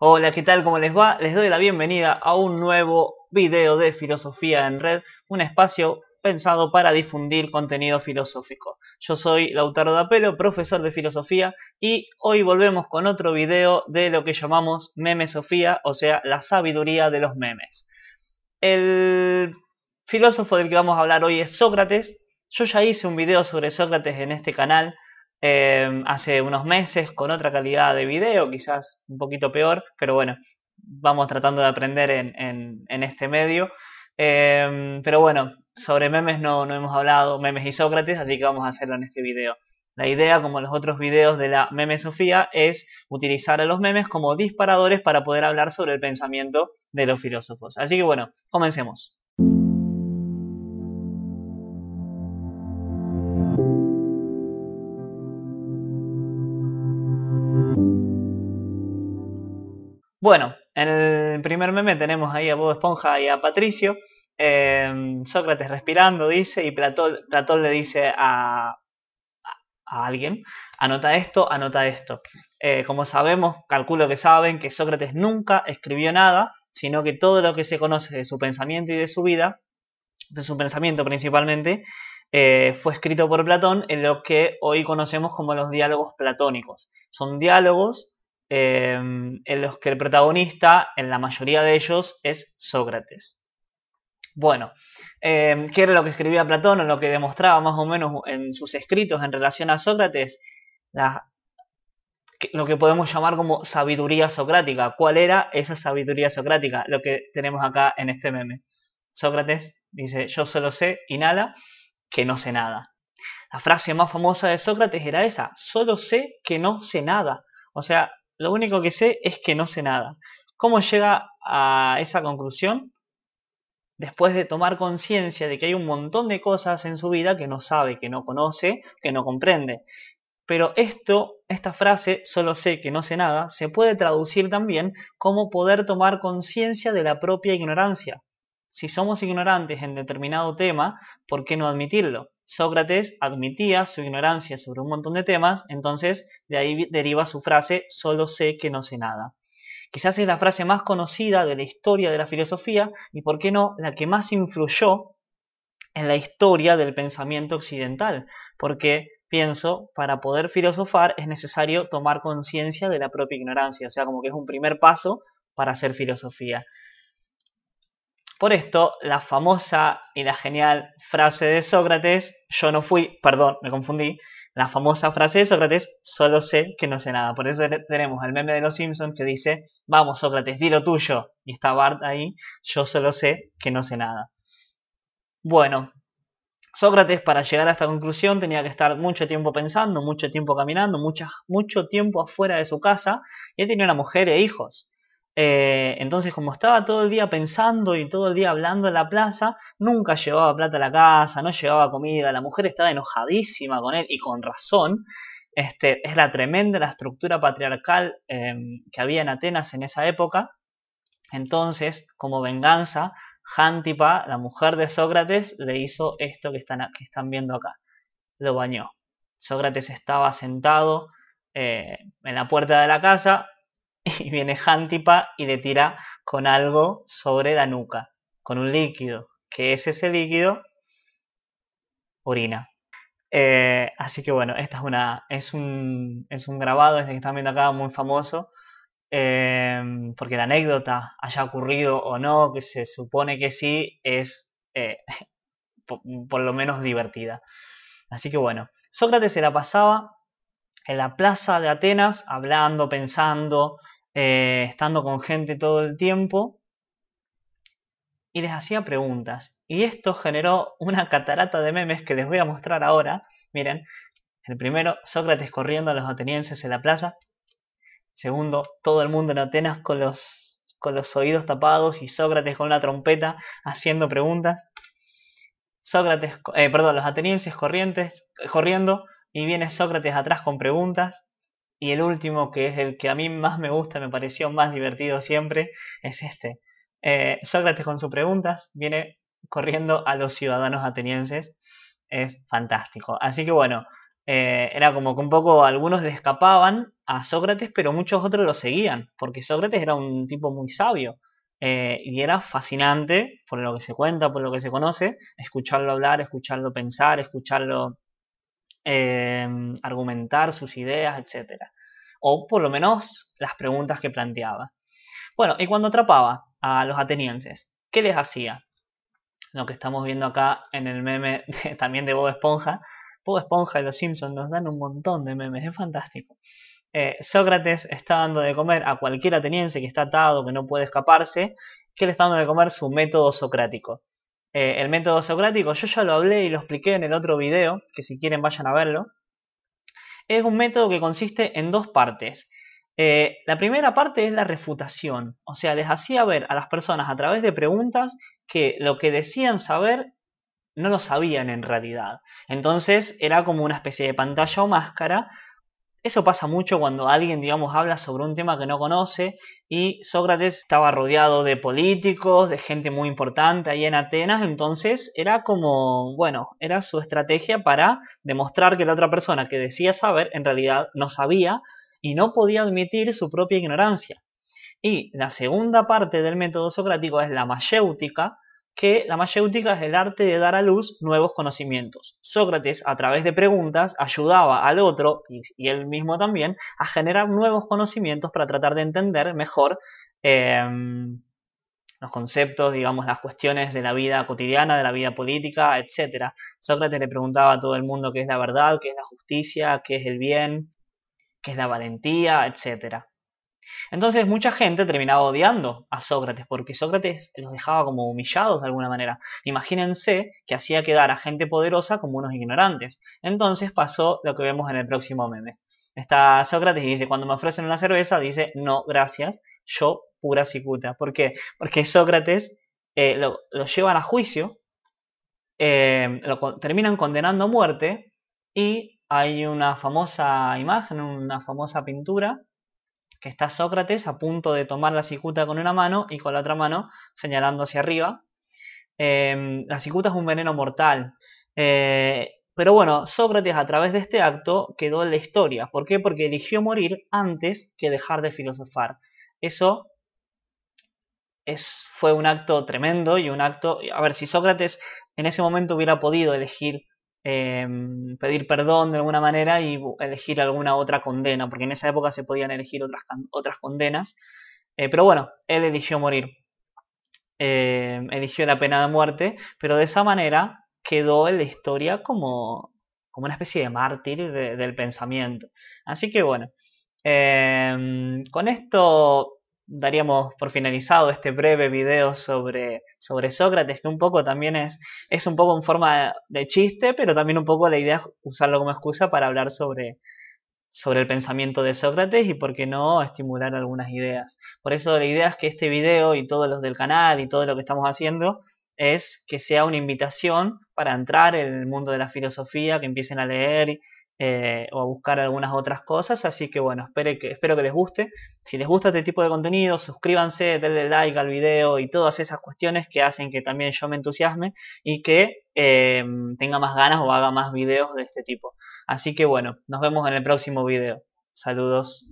Hola, ¿qué tal? ¿Cómo les va? Les doy la bienvenida a un nuevo video de Filosofía en Red, un espacio pensado para difundir contenido filosófico. Yo soy Lautaro Dapelo, profesor de filosofía, y hoy volvemos con otro video de lo que llamamos memesofía, o sea, la sabiduría de los memes. El filósofo del que vamos a hablar hoy es Sócrates. Yo ya hice un video sobre Sócrates en este canal, Em, hace unos meses con otra calidad de video, quizás un poquito peor, pero bueno, vamos tratando de aprender en, este medio. Em, pero bueno, sobre memes no, no hemos hablado, memes y Sócrates, así que vamos a hacerlo en este video. La idea, como en los otros videos de la meme Sofía, es utilizar a los memes como disparadores para poder hablar sobre el pensamiento de los filósofos. Así que bueno, comencemos. Bueno, en el primer meme tenemos ahí a Bob Esponja y a Patricio. Eh, Sócrates respirando, dice, y Platón, le dice a, alguien, anota esto, anota esto. Eh, como sabemos, calculo que saben que Sócrates nunca escribió nada, sino que todo lo que se conoce de su pensamiento y de su vida, de su pensamiento principalmente, eh, fue escrito por Platón en lo que hoy conocemos como los diálogos platónicos. Son diálogos Em, en los que el protagonista, en la mayoría de ellos, es Sócrates. Bueno, em, ¿qué era lo que escribía Platón o lo que demostraba más o menos en sus escritos en relación a Sócrates? La, lo que podemos llamar como sabiduría socrática. ¿Cuál era esa sabiduría socrática? Lo que tenemos acá en este meme. Sócrates dice, yo solo sé, y nada, que no sé nada. La frase más famosa de Sócrates era esa, solo sé que no sé nada. O sea, lo único que sé es que no sé nada. ¿Cómo llega a esa conclusión? Después de tomar conciencia de que hay un montón de cosas en su vida que no sabe, que no conoce, que no comprende. Pero esto, esta frase, solo sé que no sé nada, se puede traducir también como poder tomar conciencia de la propia ignorancia. Si somos ignorantes en determinado tema, ¿por qué no admitirlo? Sócrates admitía su ignorancia sobre un montón de temas, entonces de ahí deriva su frase solo sé que no sé nada. Quizás es la frase más conocida de la historia de la filosofía y, por qué no, la que más influyó en la historia del pensamiento occidental, porque pienso, para poder filosofar es necesario tomar conciencia de la propia ignorancia, o sea, como que es un primer paso para hacer filosofía. Por esto, la famosa y la genial frase de Sócrates, yo no fui, perdón, me confundí, la famosa frase de Sócrates, solo sé que no sé nada. Por eso tenemos al meme de los Simpsons que dice, vamos Sócrates, di lo tuyo. Y está Bart ahí, yo solo sé que no sé nada. Bueno, Sócrates para llegar a esta conclusión tenía que estar mucho tiempo pensando, mucho tiempo caminando, mucho tiempo afuera de su casa y él tenía una mujer e hijos. Eh, entonces, como estaba todo el día pensando y todo el día hablando en la plaza, nunca llevaba plata a la casa, no llevaba comida, la mujer estaba enojadísima con él y con razón. Este, es la tremenda la estructura patriarcal em, que había en Atenas en esa época. Entonces, como venganza, Jantipa, la mujer de Sócrates, le hizo esto que están, viendo acá. Lo bañó. Sócrates estaba sentado eh, en la puerta de la casa, y viene Hantipa y le tira con algo sobre la nuca, con un líquido, que es ese líquido orina. Eh, así que bueno, esta es una, es un, es un grabado, este que están viendo acá, muy famoso, eh, porque la anécdota haya ocurrido o no, que se supone que sí, es eh, por lo menos divertida. Así que bueno, Sócrates se la pasaba en la plaza de Atenas, hablando, pensando, eh, estando con gente todo el tiempo, y les hacía preguntas. Y esto generó una catarata de memes que les voy a mostrar ahora. Miren, el primero, Sócrates corriendo a los atenienses en la plaza. Segundo, todo el mundo en Atenas con los, con los oídos tapados y Sócrates con la trompeta haciendo preguntas. Sócrates, eh, perdón, los atenienses corrientes, corriendo, y viene Sócrates atrás con preguntas. Y el último, que es el que a mí más me gusta, me pareció más divertido siempre, es este. Eh, Sócrates con sus preguntas viene corriendo a los ciudadanos atenienses. Es fantástico. Así que bueno, eh, era como que un poco algunos le escapaban a Sócrates, pero muchos otros lo seguían, porque Sócrates era un tipo muy sabio. Eh, y era fascinante, por lo que se cuenta, por lo que se conoce, escucharlo hablar, escucharlo pensar, escucharlo Em, argumentar sus ideas, etc. O por lo menos las preguntas que planteaba. Bueno, y cuando atrapaba a los atenienses, ¿qué les hacía? Lo que estamos viendo acá en el meme también de Bob Esponja. Bob Esponja y los Simpsons nos dan un montón de memes, es fantástico. Eh, Sócrates está dando de comer a cualquier ateniense que está atado, que no puede escaparse, que le está dando de comer su método socrático. Eh, el método socrático, yo ya lo hablé y lo expliqué en el otro video, que si quieren vayan a verlo, es un método que consiste en dos partes. Eh, la primera parte es la refutación, o sea, les hacía ver a las personas a través de preguntas que lo que decían saber no lo sabían en realidad. Entonces era como una especie de pantalla o máscara eso pasa mucho cuando alguien, digamos, habla sobre un tema que no conoce y Sócrates estaba rodeado de políticos, de gente muy importante ahí en Atenas, entonces era como, bueno, era su estrategia para demostrar que la otra persona que decía saber en realidad no sabía y no podía admitir su propia ignorancia. Y la segunda parte del método socrático es la mayéutica, que la mayéutica es el arte de dar a luz nuevos conocimientos. Sócrates, a través de preguntas, ayudaba al otro, y, él mismo también, a generar nuevos conocimientos para tratar de entender mejor em, los conceptos, digamos, las cuestiones de la vida cotidiana, de la vida política, etc. Sócrates le preguntaba a todo el mundo qué es la verdad, qué es la justicia, qué es el bien, qué es la valentía, etcétera. Entonces mucha gente terminaba odiando a Sócrates porque Sócrates los dejaba como humillados de alguna manera. Imagínense que hacía quedar a gente poderosa como unos ignorantes. Entonces pasó lo que vemos en el próximo meme. Está Sócrates y dice, cuando me ofrecen una cerveza, dice, no, gracias, yo pura cicuta. ¿Por qué? Porque Sócrates eh, lo, llevan a juicio, eh, lo terminan condenando a muerte y hay una famosa imagen, una famosa pintura que está Sócrates a punto de tomar la cicuta con una mano y con la otra mano señalando hacia arriba. Em, la cicuta es un veneno mortal. Eh, pero bueno, Sócrates a través de este acto quedó en la historia. ¿Por qué? Porque eligió morir antes que dejar de filosofar. Eso es, fue un acto tremendo y un acto... A ver, si Sócrates en ese momento hubiera podido elegir Em, pedir perdón de alguna manera y elegir alguna otra condena, porque en esa época se podían elegir otras, otras condenas. Eh, pero bueno, él eligió morir, em, eligió la pena de muerte, pero de esa manera quedó en la historia como, como una especie de mártir del pensamiento. Así que bueno, em, con esto daríamos por finalizado este breve video sobre, sobre Sócrates, que un poco también es, es un poco en forma de chiste, pero también un poco la idea es usarlo como excusa para hablar sobre, sobre el pensamiento de Sócrates y por qué no estimular algunas ideas. Por eso la idea es que este video y todos los del canal y todo lo que estamos haciendo es que sea una invitación para entrar en el mundo de la filosofía, que empiecen a leer eh, o a buscar algunas otras cosas. Así que bueno, que, espero que les guste. Si les gusta este tipo de contenido, suscríbanse, denle like al video y todas esas cuestiones que hacen que también yo me entusiasme y que eh, tenga más ganas o haga más videos de este tipo. Así que bueno, nos vemos en el próximo video. Saludos.